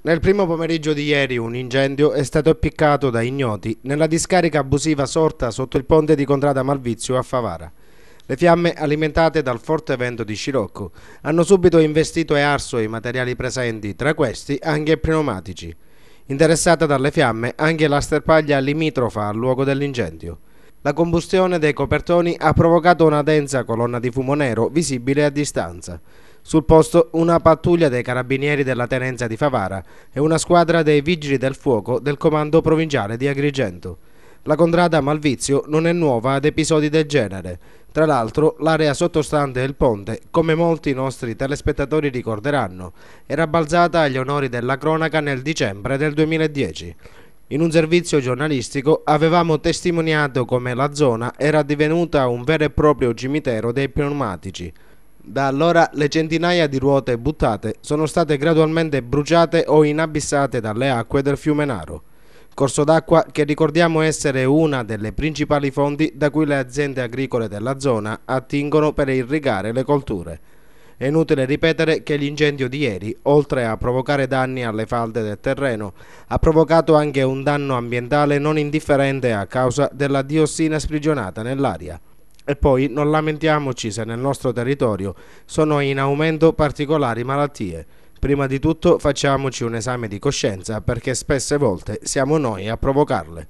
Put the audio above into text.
Nel primo pomeriggio di ieri un incendio è stato appiccato da ignoti nella discarica abusiva sorta sotto il ponte di Contrada Malvizio a Favara. Le fiamme, alimentate dal forte vento di Scirocco, hanno subito investito e arso i materiali presenti, tra questi anche i pneumatici. Interessata dalle fiamme anche la sterpaglia limitrofa al luogo dell'incendio. La combustione dei copertoni ha provocato una densa colonna di fumo nero visibile a distanza. Sul posto una pattuglia dei carabinieri della tenenza di Favara e una squadra dei vigili del fuoco del comando provinciale di Agrigento. La contrada Malvizio non è nuova ad episodi del genere. Tra l'altro l'area sottostante il ponte, come molti nostri telespettatori ricorderanno, era balzata agli onori della cronaca nel dicembre del 2010. In un servizio giornalistico avevamo testimoniato come la zona era divenuta un vero e proprio cimitero dei pneumatici. Da allora le centinaia di ruote buttate sono state gradualmente bruciate o inabissate dalle acque del fiume Naro, corso d'acqua che ricordiamo essere una delle principali fonti da cui le aziende agricole della zona attingono per irrigare le colture. È inutile ripetere che l'incendio di ieri, oltre a provocare danni alle falde del terreno, ha provocato anche un danno ambientale non indifferente a causa della diossina sprigionata nell'aria. E poi non lamentiamoci se nel nostro territorio sono in aumento particolari malattie. Prima di tutto facciamoci un esame di coscienza perché spesse volte siamo noi a provocarle.